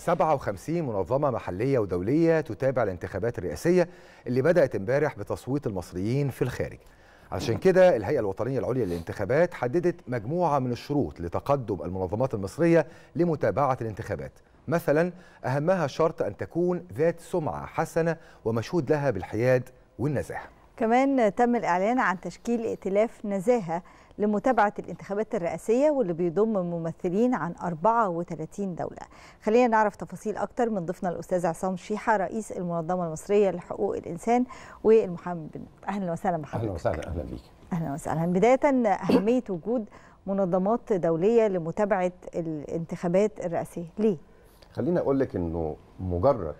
57 منظمة محلية ودولية تتابع الانتخابات الرئاسية اللي بدأت امبارح بتصويت المصريين في الخارج عشان كده الهيئة الوطنية العليا للانتخابات حددت مجموعة من الشروط لتقدم المنظمات المصرية لمتابعة الانتخابات مثلا أهمها شرط أن تكون ذات سمعة حسنة ومشهود لها بالحياد والنزاهة كمان تم الإعلان عن تشكيل ائتلاف نزاهة لمتابعة الانتخابات الرئاسية واللي بيضم ممثلين عن 34 دولة خلينا نعرف تفاصيل أكتر من ضيفنا الأستاذ عصام شيحة رئيس المنظمة المصرية لحقوق الإنسان والمحامي أهلا وسهلا بحضرتك أهلا وسهلا أهلا بيك أهلا وسهلا بداية أهمية وجود منظمات دولية لمتابعة الانتخابات الرئاسية ليه؟ خليني أقول لك أنه مجرد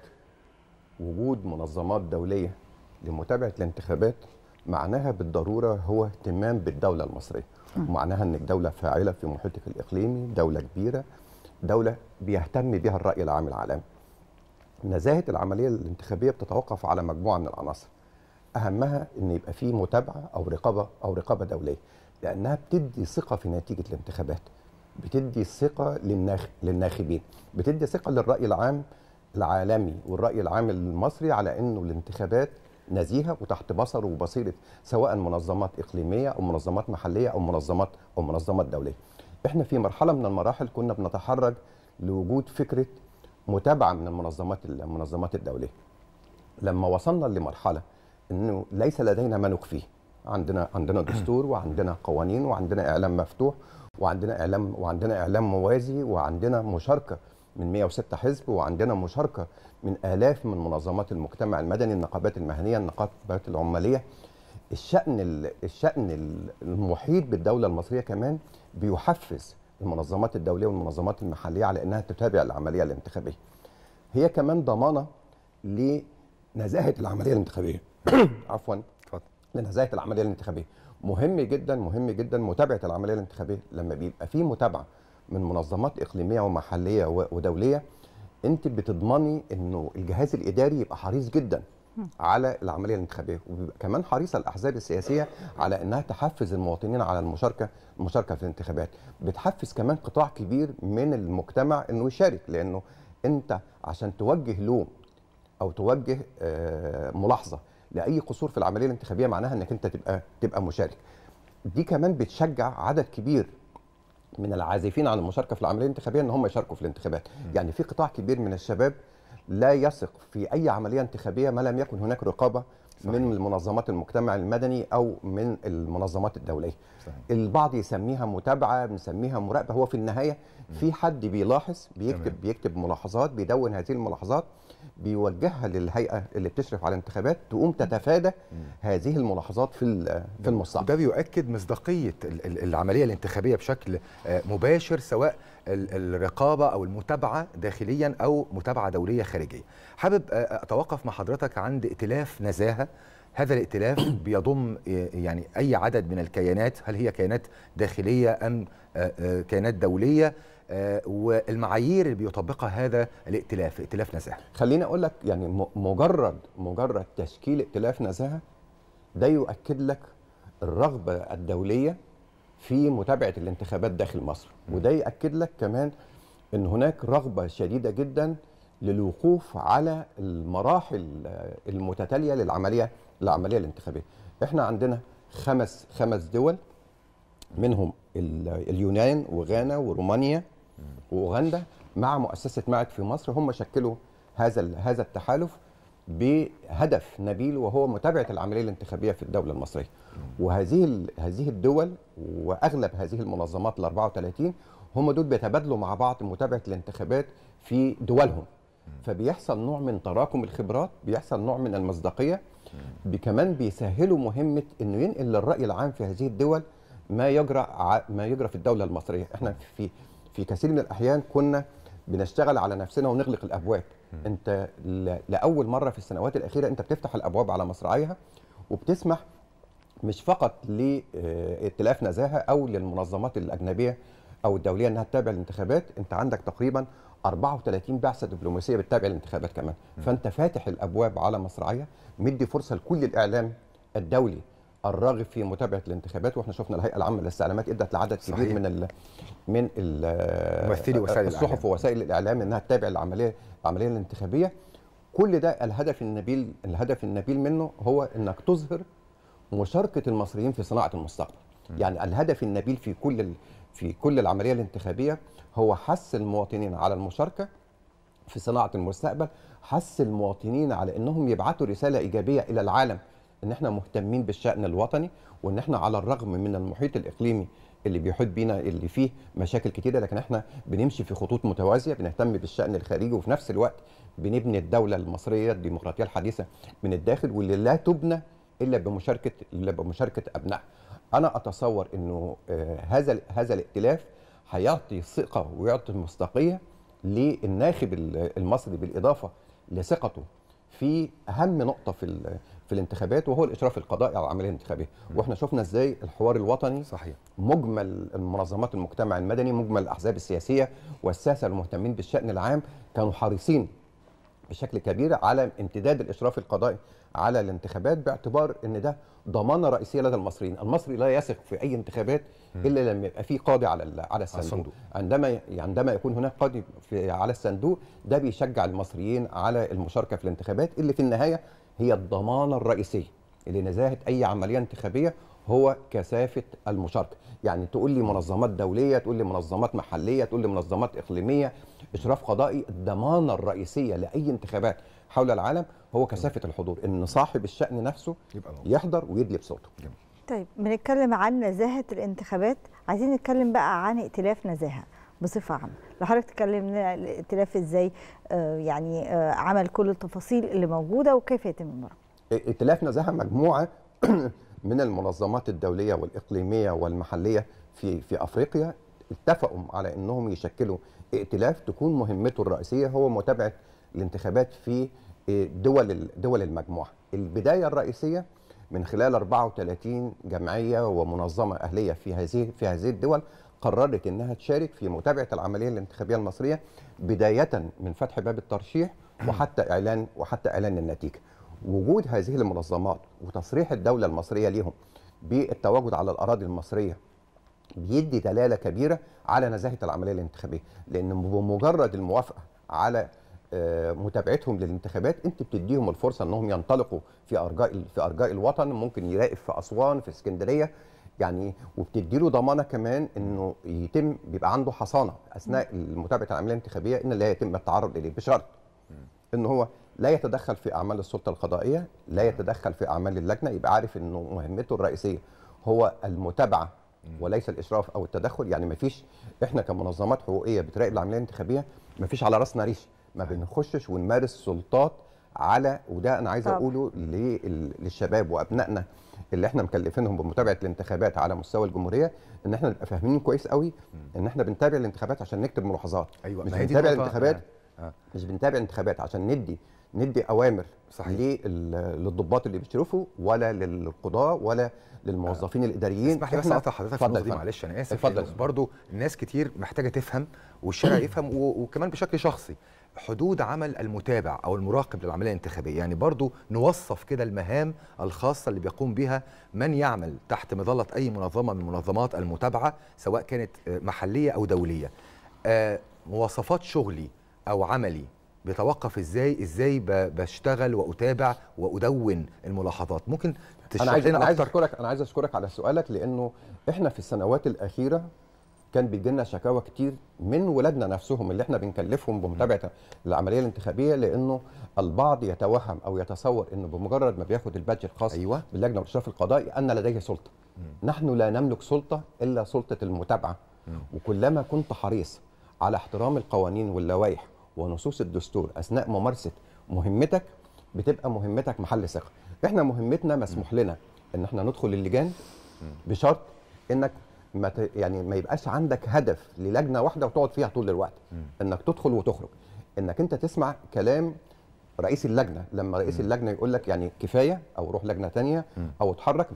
وجود منظمات دولية لمتابعة الانتخابات معناها بالضروره هو اهتمام بالدوله المصريه ومعناها أن الدولة فاعله في محيطك الاقليمي دوله كبيره دوله بيهتم بها الراي العام العالمي نزاهه العمليه الانتخابيه بتتوقف على مجموعه من العناصر اهمها ان يبقى في متابعه او رقابه او رقابه دوليه لانها بتدي ثقه في نتيجه الانتخابات بتدي ثقه للناخبين بتدي ثقه للراي العام العالمي والراي العام المصري على انه الانتخابات نزيهه وتحت بصر وبصيره سواء منظمات اقليميه او منظمات محليه او منظمات او منظمات دوليه. احنا في مرحله من المراحل كنا بنتحرج لوجود فكره متابعه من المنظمات المنظمات الدوليه. لما وصلنا لمرحله انه ليس لدينا ما نخفيه. عندنا عندنا دستور وعندنا قوانين وعندنا اعلام مفتوح وعندنا اعلام وعندنا اعلام موازي وعندنا مشاركه من 106 حزب وعندنا مشاركه من الاف من منظمات المجتمع المدني النقابات المهنيه النقابات العماليه الشأن الشأن المحيط بالدولة المصرية كمان بيحفز المنظمات الدولية والمنظمات المحلية على أنها تتابع العملية الانتخابية. هي كمان ضمانة لنزاهة العملية الانتخابية. عفوا اتفضل. لنزاهة العملية الانتخابية. مهم جدا مهم جدا متابعة العملية الانتخابية لما بيبقى في متابعة من منظمات اقليميه ومحليه ودوليه انت بتضمني انه الجهاز الاداري يبقى حريص جدا على العمليه الانتخابيه وبيبقى كمان حريصه الاحزاب السياسيه على انها تحفز المواطنين على المشاركه المشاركه في الانتخابات بتحفز كمان قطاع كبير من المجتمع انه يشارك لانه انت عشان توجه لوم او توجه آه، ملاحظه لاي قصور في العمليه الانتخابيه معناها انك انت تبقى تبقى مشارك دي كمان بتشجع عدد كبير من العازفين عن المشاركه في العمليه الانتخابيه ان هم يشاركوا في الانتخابات يعني في قطاع كبير من الشباب لا يثق في اي عمليه انتخابيه ما لم يكن هناك رقابه من منظمات المجتمع المدني او من المنظمات الدوليه صحيح. البعض يسميها متابعه بنسميها مراقبه هو في النهايه في حد بيلاحظ بيكتب تمام. بيكتب ملاحظات بيدون هذه الملاحظات بيوجهها للهيئه اللي بتشرف على الانتخابات تقوم تتفادى هذه الملاحظات في في المستقبل ده بيؤكد مصداقيه العمليه الانتخابيه بشكل آه، مباشر سواء الرقابه او المتابعه داخليا او متابعه دوليه خارجيه حابب آه، آه، اتوقف مع حضرتك عند ائتلاف نزاهه هذا الائتلاف بيضم آه، يعني اي عدد من الكيانات هل هي كيانات داخليه ام كيانات دوليه والمعايير اللي بيطبقها هذا الائتلاف ائتلاف نزاهه خليني اقول لك يعني مجرد مجرد تشكيل ائتلاف نزاهه ده يؤكد لك الرغبه الدوليه في متابعه الانتخابات داخل مصر وده ياكد لك كمان ان هناك رغبه شديده جدا للوقوف على المراحل المتتاليه للعمليه العمليه الانتخابيه احنا عندنا خمس خمس دول منهم اليونان وغانا ورومانيا واوغندا مع مؤسسه معك في مصر هم شكلوا هذا هذا التحالف بهدف نبيل وهو متابعه العمليه الانتخابيه في الدوله المصريه وهذه هذه الدول واغلب هذه المنظمات ال 34 هم دول بيتبادلوا مع بعض متابعه الانتخابات في دولهم فبيحصل نوع من تراكم الخبرات بيحصل نوع من المصداقيه كمان بيسهلوا مهمه انه ينقل للراي العام في هذه الدول ما يجرى ما يجرى في الدوله المصريه احنا في في كثير من الاحيان كنا بنشتغل على نفسنا ونغلق الابواب م. انت لاول مره في السنوات الاخيره انت بتفتح الابواب على مصراعيها وبتسمح مش فقط لائتلاف نزاهه او للمنظمات الاجنبيه او الدوليه انها تتابع الانتخابات انت عندك تقريبا 34 بعثه دبلوماسيه بتتابع الانتخابات كمان م. فانت فاتح الابواب على مصراعيها مدي فرصه لكل الاعلام الدولي الراغب في متابعه الانتخابات واحنا شفنا الهيئه العامه للاستعلامات ادت لعدد كبير من ال من ال ممثلي وسائل الصحف ووسائل الاعلام انها تتابع العمليه العمليه الانتخابيه كل ده الهدف النبيل الهدف النبيل منه هو انك تظهر مشاركه المصريين في صناعه المستقبل يعني الهدف النبيل في كل في كل العمليه الانتخابيه هو حث المواطنين على المشاركه في صناعه المستقبل حث المواطنين على انهم يبعثوا رساله ايجابيه الى العالم ان احنا مهتمين بالشان الوطني وان احنا على الرغم من المحيط الاقليمي اللي بيحيط بينا اللي فيه مشاكل كتيره لكن احنا بنمشي في خطوط متوازيه بنهتم بالشان الخارجي وفي نفس الوقت بنبني الدوله المصريه الديمقراطيه الحديثه من الداخل واللي لا تبنى الا بمشاركه الا بمشاركه ابنائها. انا اتصور انه آه، هذا هذا الائتلاف هيعطي ثقه ويعطي مصداقيه للناخب المصري بالاضافه لثقته في اهم نقطه في في الانتخابات وهو الاشراف القضائي على العمليه الانتخابيه واحنا شفنا ازاي الحوار الوطني صحيح مجمل المنظمات المجتمع المدني مجمل الاحزاب السياسيه والساسه المهتمين بالشان العام كانوا حريصين بشكل كبير على امتداد الاشراف القضائي على الانتخابات باعتبار ان ده ضمانه رئيسيه لدى المصريين، المصري لا يثق في اي انتخابات الا لما يبقى في قاضي على على الصندوق. عندما يعني عندما يكون هناك قاضي على الصندوق ده بيشجع المصريين على المشاركه في الانتخابات اللي في النهايه هي الضمانه الرئيسيه لنزاهه اي عمليه انتخابيه هو كثافه المشاركه يعني تقول لي منظمات دوليه تقول لي منظمات محليه تقول لي منظمات اقليميه اشراف قضائي الضمانه الرئيسيه لاي انتخابات حول العالم هو كثافه الحضور ان صاحب الشان نفسه يحضر ويدلي بصوته طيب بنتكلم عن نزاهه الانتخابات عايزين نتكلم بقى عن ائتلاف نزاهه بصفه عامه لو حضرتك تكلمنا الائتلاف ازاي آه، يعني آه، عمل كل التفاصيل اللي موجوده وكيف يتم المراقبه ائتلاف نزاهه مجموعه من المنظمات الدوليه والاقليميه والمحليه في في افريقيا اتفقوا على انهم يشكلوا ائتلاف تكون مهمته الرئيسيه هو متابعه الانتخابات في آه، دول دول المجموعه. البدايه الرئيسيه من خلال 34 جمعيه ومنظمه اهليه في هذه في هذه الدول قررت انها تشارك في متابعه العمليه الانتخابيه المصريه بدايه من فتح باب الترشيح وحتى اعلان وحتى اعلان النتيجه. وجود هذه المنظمات وتصريح الدوله المصريه ليهم بالتواجد على الاراضي المصريه بيدي دلاله كبيره على نزاهه العمليه الانتخابيه، لان بمجرد الموافقه على آه، متابعتهم للانتخابات انت بتديهم الفرصه انهم ينطلقوا في ارجاء في ارجاء الوطن ممكن يراقب في اسوان في اسكندريه يعني وبتدي له ضمانه كمان انه يتم بيبقى عنده حصانه اثناء متابعه العمليه الانتخابيه ان لا يتم التعرض اليه بشرط ان هو لا يتدخل في اعمال السلطه القضائيه لا يتدخل في اعمال اللجنه يبقى عارف انه مهمته الرئيسيه هو المتابعه وليس الاشراف او التدخل يعني ما فيش احنا كمنظمات حقوقيه بتراقب العمليه الانتخابيه ما فيش على راسنا ريش ما بنخشش ونمارس سلطات على وده انا عايز اقوله للشباب وابنائنا اللي احنا مكلفينهم بمتابعه الانتخابات على مستوى الجمهوريه ان احنا نبقى فاهمين كويس قوي ان احنا بنتابع الانتخابات عشان نكتب ملاحظات أيوة. مش بنتابع الانتخابات آه. مش بنتابع الانتخابات عشان ندي ندي اوامر صحيح للضباط اللي بيشرفوا ولا للقضاه ولا للموظفين آه. الاداريين اسمح لي بس اقطع حضرتك اتفضل معلش انا اسف اتفضل برضه ناس كتير محتاجه تفهم والشارع يفهم وكمان بشكل شخصي حدود عمل المتابع او المراقب للعمليه الانتخابيه يعني برضه نوصف كده المهام الخاصه اللي بيقوم بها من يعمل تحت مظله اي منظمه من منظمات المتابعه سواء كانت آه، محليه او دوليه آه، مواصفات شغلي او عملي بيتوقف ازاي ازاي بشتغل واتابع وادون الملاحظات ممكن انا عايز انا عايز اشكرك انا عايز اشكرك على سؤالك لانه احنا في السنوات الاخيره كان بيجي لنا شكاوى كتير من ولادنا نفسهم اللي احنا بنكلفهم بمتابعه العمليه الانتخابيه لانه البعض يتوهم او يتصور انه بمجرد ما بياخد البادج الخاص أيوة. باللجنه والاشراف القضائي ان لديه سلطه مم. نحن لا نملك سلطه الا سلطه المتابعه مم. وكلما كنت حريص على احترام القوانين واللوائح ونصوص الدستور اثناء ممارسه مهمتك بتبقى مهمتك محل ثقه احنا مهمتنا مسموح لنا ان احنا ندخل اللجان بشرط انك ما ت... يعني ما يبقاش عندك هدف للجنه واحده وتقعد فيها طول الوقت انك تدخل وتخرج انك انت تسمع كلام رئيس اللجنه لما رئيس اللجنه يقول لك يعني كفايه او روح لجنه ثانيه او اتحرك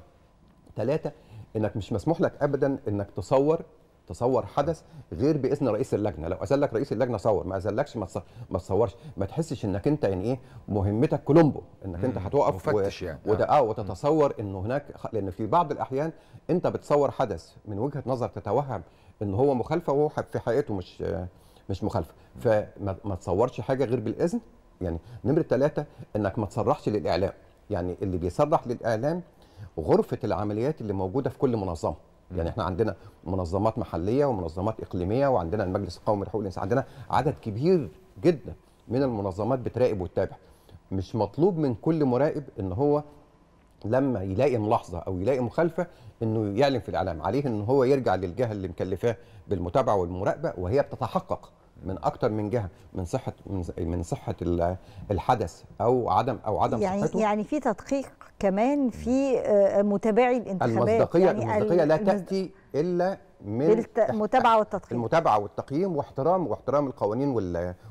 ثلاثه انك مش مسموح لك ابدا انك تصور تصور حدث غير باذن رئيس اللجنه لو اذلك رئيس اللجنه صور ما اذلكش ما ما تصورش ما تحسش انك انت يعني ايه مهمتك كولومبو انك انت هتقف مفتش و... يعني. وده اه, آه، وتتصور انه هناك لان في بعض الاحيان انت بتصور حدث من وجهه نظر تتوهم ان هو مخالفه وهو في حقيقته مش مش مخالفه فما تصورش حاجه غير بالاذن يعني نمره ثلاثه انك ما تصرحش للاعلام يعني اللي بيصرح للاعلام غرفه العمليات اللي موجوده في كل منظمه يعني احنا عندنا منظمات محليه ومنظمات اقليميه وعندنا المجلس القومي لحقوق الانسان عندنا عدد كبير جدا من المنظمات بتراقب وتتابع مش مطلوب من كل مراقب ان هو لما يلاقي ملاحظه او يلاقي مخالفه انه يعلن في الاعلام عليه ان هو يرجع للجهه اللي مكلفاه بالمتابعه والمراقبه وهي بتتحقق من اكتر من جهه من صحه من صحه الحدث او عدم او عدم يعني صحته يعني في تدقيق كمان في آه، متابعي الانتخابات المصداقيه يعني المصداقيه لا تاتي الا من المتابعه والتقييم المتابعه والتقييم واحترام واحترام القوانين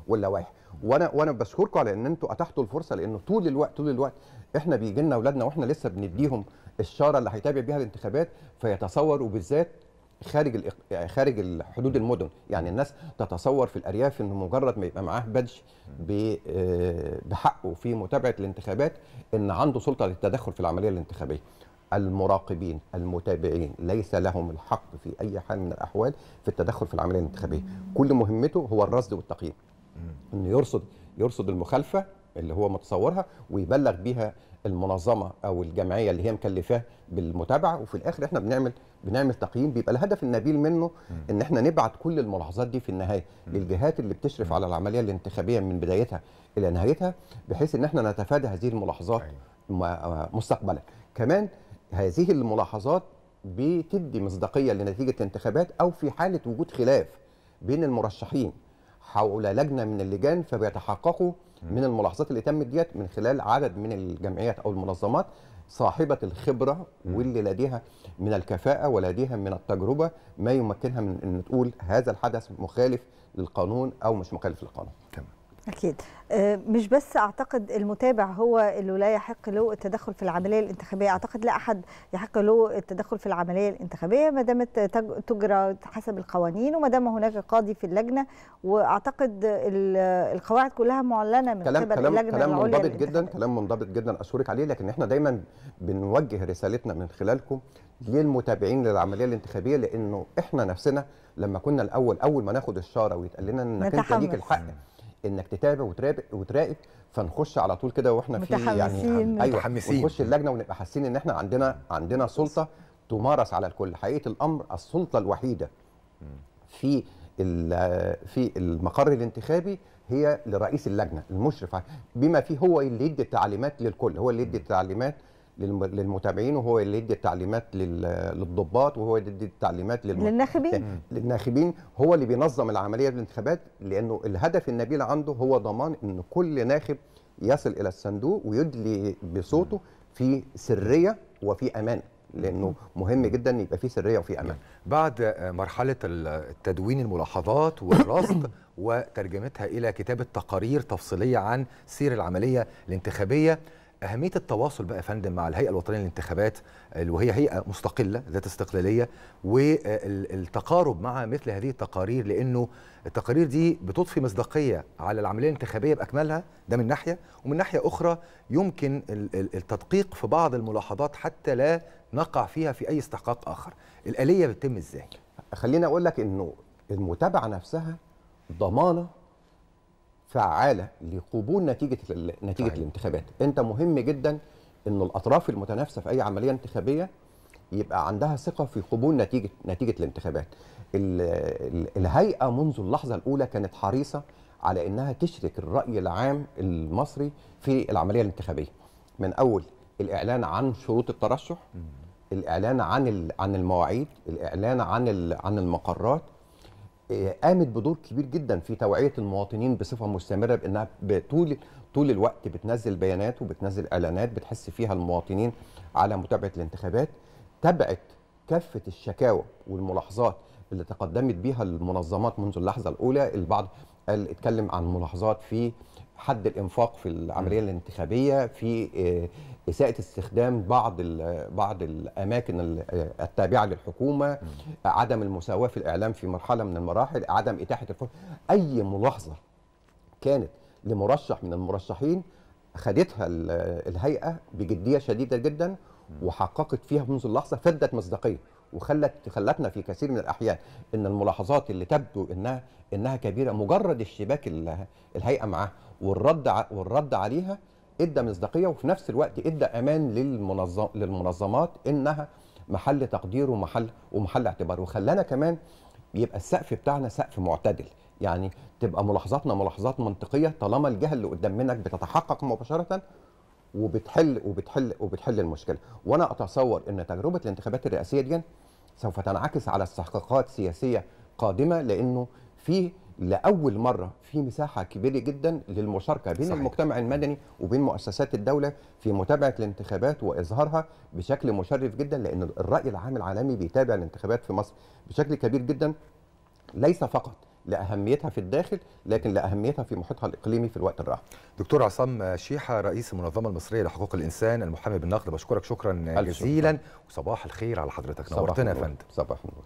واللوائح وانا وانا بشكركم على ان انتم اتحتوا الفرصه لانه طول الوقت طول الوقت احنا بيجي لنا اولادنا واحنا لسه بنديهم الشاره اللي هيتابع بيها الانتخابات فيتصوروا بالذات خارج يعني خارج حدود المدن يعني الناس تتصور في الارياف انه مجرد ما يبقى معاه بدج آه، بحقه في متابعه الانتخابات ان عنده سلطه للتدخل في العمليه الانتخابيه المراقبين المتابعين ليس لهم الحق في اي حال من الاحوال في التدخل في العمليه الانتخابيه كل مهمته هو الرصد والتقييم انه يرصد يرصد المخالفه اللي هو متصورها ويبلغ بيها المنظمه او الجمعيه اللي هي مكلفاه بالمتابعه وفي الاخر احنا بنعمل بنعمل تقييم بيبقى الهدف النبيل منه ان احنا نبعت كل الملاحظات دي في النهايه للجهات اللي بتشرف على العمليه الانتخابيه من بدايتها الى نهايتها بحيث ان احنا نتفادى هذه الملاحظات أيوة. آه، مستقبلا كمان هذه الملاحظات بتدي مصداقيه لنتيجه الانتخابات او في حاله وجود خلاف بين المرشحين حول لجنه من اللجان فبيتحققوا من الملاحظات اللي تمت ديت من خلال عدد من الجمعيات او المنظمات صاحبه الخبره واللي لديها من الكفاءه ولديها من التجربه ما يمكنها من ان تقول هذا الحدث مخالف للقانون او مش مخالف للقانون. تمام. أكيد آه، مش بس أعتقد المتابع هو اللي لا يحق له التدخل في العملية الانتخابية أعتقد لا أحد يحق له التدخل في العملية الانتخابية ما دامت تجرى حسب القوانين وما دام هناك قاضي في اللجنة وأعتقد القواعد كلها معلنة من كلام قبل كلام اللجنة كلام منضبط جدا كلام منضبط جدا أشكرك عليه لكن إحنا دايما بنوجه رسالتنا من خلالكم للمتابعين للعمليه الانتخابيه لانه احنا نفسنا لما كنا الاول اول ما ناخد الشاره ويتقال لنا انك انت ليك الحق انك تتابع وتراقب وتراقب فنخش على طول كده واحنا في يعني ايوه متحمسين ونخش اللجنه ونبقى حاسين ان احنا عندنا عندنا سلطه تمارس على الكل حقيقه الامر السلطه الوحيده في في المقر الانتخابي هي لرئيس اللجنه المشرف بما فيه هو اللي يدي التعليمات للكل هو اللي يدي التعليمات للمتابعين وهو اللي يدي التعليمات للضباط وهو اللي يدي التعليمات للم... للناخبين للناخبين هو اللي بينظم العمليه بالانتخابات لانه الهدف النبيل عنده هو ضمان ان كل ناخب يصل الى الصندوق ويدلي بصوته في سريه وفي امان لانه مهم جدا يبقى في سريه وفي امان بعد مرحله التدوين الملاحظات والرصد وترجمتها الى كتابه تقارير تفصيليه عن سير العمليه الانتخابيه اهميه التواصل بقى يا فندم مع الهيئه الوطنيه للانتخابات وهي هيئه مستقله ذات استقلاليه والتقارب مع مثل هذه التقارير لانه التقارير دي بتضفي مصداقيه على العمليه الانتخابيه باكملها ده من ناحيه ومن ناحيه اخرى يمكن التدقيق في بعض الملاحظات حتى لا نقع فيها في اي استحقاق اخر الاليه بتتم ازاي خليني اقول لك انه المتابعه نفسها ضمانه فعاله لقبول نتيجه نتيجه صحيح. الانتخابات انت مهم جدا ان الاطراف المتنافسه في اي عمليه انتخابيه يبقى عندها ثقه في قبول نتيجه نتيجه الانتخابات الهيئه منذ اللحظه الاولى كانت حريصه على انها تشرك الراي العام المصري في العمليه الانتخابيه من اول الاعلان عن شروط الترشح الاعلان عن عن المواعيد الاعلان عن عن المقرات آه، قامت بدور كبير جدا في توعيه المواطنين بصفه مستمره بانها طول طول الوقت بتنزل بيانات وبتنزل اعلانات بتحس فيها المواطنين على متابعه الانتخابات تبعت كافه الشكاوى والملاحظات اللي تقدمت بها المنظمات منذ اللحظه الاولى البعض قال اتكلم عن ملاحظات في حد الانفاق في العمليه الانتخابيه في آه، اساءه استخدام بعض بعض الاماكن آه، التابعه للحكومه عدم المساواه في الاعلام في مرحله من المراحل عدم اتاحه الفرص اي ملاحظه كانت لمرشح من المرشحين خدتها آه، الهيئه بجديه شديده جدا وحققت فيها منذ اللحظه فدت مصداقيه وخلت خلتنا في كثير من الاحيان ان الملاحظات اللي تبدو انها انها كبيره مجرد اشتباك الهيئه معاها والرد والرد عليها ادى مصداقيه وفي نفس الوقت ادى امان للمنظم للمنظمات انها محل تقدير ومحل ومحل اعتبار وخلانا كمان يبقى السقف بتاعنا سقف معتدل يعني تبقى ملاحظاتنا ملاحظات منطقيه طالما الجهه اللي قدام منك بتتحقق مباشره وبتحل وبتحل وبتحل المشكله وانا اتصور ان تجربه الانتخابات الرئاسيه دي سوف تنعكس على استحقاقات سياسيه قادمه لانه في لاول مره في مساحه كبيره جدا للمشاركه بين صحيح. المجتمع المدني وبين مؤسسات الدوله في متابعه الانتخابات واظهارها بشكل مشرف جدا لان الراي العام العالمي بيتابع الانتخابات في مصر بشكل كبير جدا ليس فقط لاهميتها في الداخل لكن لاهميتها في محيطها الاقليمي في الوقت الراهن. دكتور عصام شيحه رئيس المنظمه المصريه لحقوق الانسان المحامي بالنقد بشكرك شكرا جزيلا وصباح الخير على حضرتك نورتنا يا فندم. صباح النور.